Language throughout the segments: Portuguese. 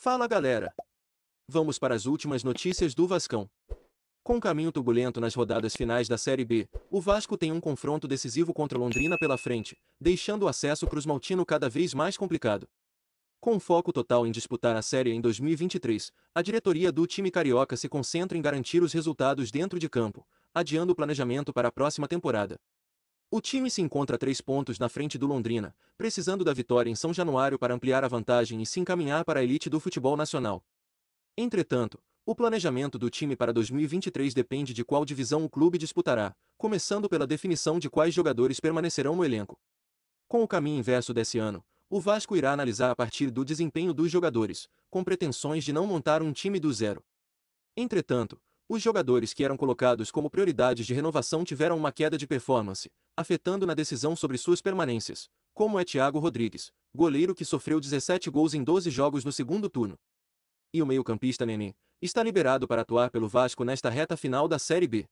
Fala galera! Vamos para as últimas notícias do Vascão. Com o caminho turbulento nas rodadas finais da Série B, o Vasco tem um confronto decisivo contra Londrina pela frente, deixando o acesso cruzmaltino cada vez mais complicado. Com foco total em disputar a Série em 2023, a diretoria do time carioca se concentra em garantir os resultados dentro de campo, adiando o planejamento para a próxima temporada. O time se encontra três pontos na frente do Londrina, precisando da vitória em São Januário para ampliar a vantagem e se encaminhar para a elite do futebol nacional. Entretanto, o planejamento do time para 2023 depende de qual divisão o clube disputará, começando pela definição de quais jogadores permanecerão no elenco. Com o caminho inverso desse ano, o Vasco irá analisar a partir do desempenho dos jogadores, com pretensões de não montar um time do zero. Entretanto, os jogadores que eram colocados como prioridades de renovação tiveram uma queda de performance, afetando na decisão sobre suas permanências, como é Thiago Rodrigues, goleiro que sofreu 17 gols em 12 jogos no segundo turno. E o meio-campista Nenê está liberado para atuar pelo Vasco nesta reta final da Série B.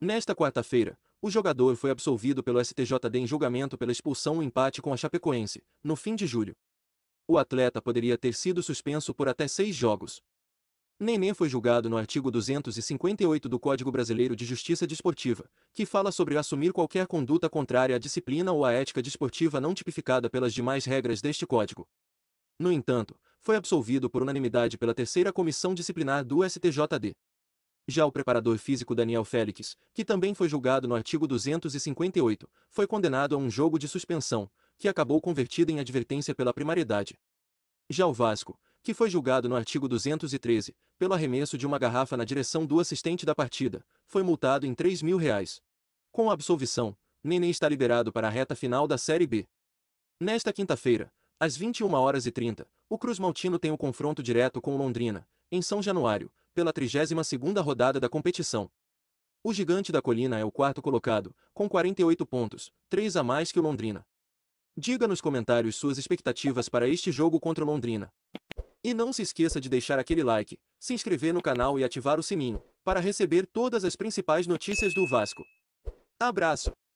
Nesta quarta-feira, o jogador foi absolvido pelo STJD em julgamento pela expulsão no empate com a Chapecoense, no fim de julho. O atleta poderia ter sido suspenso por até seis jogos, Neném foi julgado no artigo 258 do Código Brasileiro de Justiça Desportiva, que fala sobre assumir qualquer conduta contrária à disciplina ou à ética desportiva não tipificada pelas demais regras deste código. No entanto, foi absolvido por unanimidade pela terceira comissão disciplinar do STJD. Já o preparador físico Daniel Félix, que também foi julgado no artigo 258, foi condenado a um jogo de suspensão, que acabou convertido em advertência pela primariedade. Já o Vasco, que foi julgado no artigo 213, pelo arremesso de uma garrafa na direção do assistente da partida, foi multado em 3 mil reais. Com a absolvição, Neném está liberado para a reta final da Série B. Nesta quinta-feira, às 21 horas e 30, o Cruz Maltino tem o um confronto direto com o Londrina, em São Januário, pela 32ª rodada da competição. O gigante da colina é o quarto colocado, com 48 pontos, 3 a mais que o Londrina. Diga nos comentários suas expectativas para este jogo contra o Londrina. E não se esqueça de deixar aquele like, se inscrever no canal e ativar o sininho, para receber todas as principais notícias do Vasco. Abraço!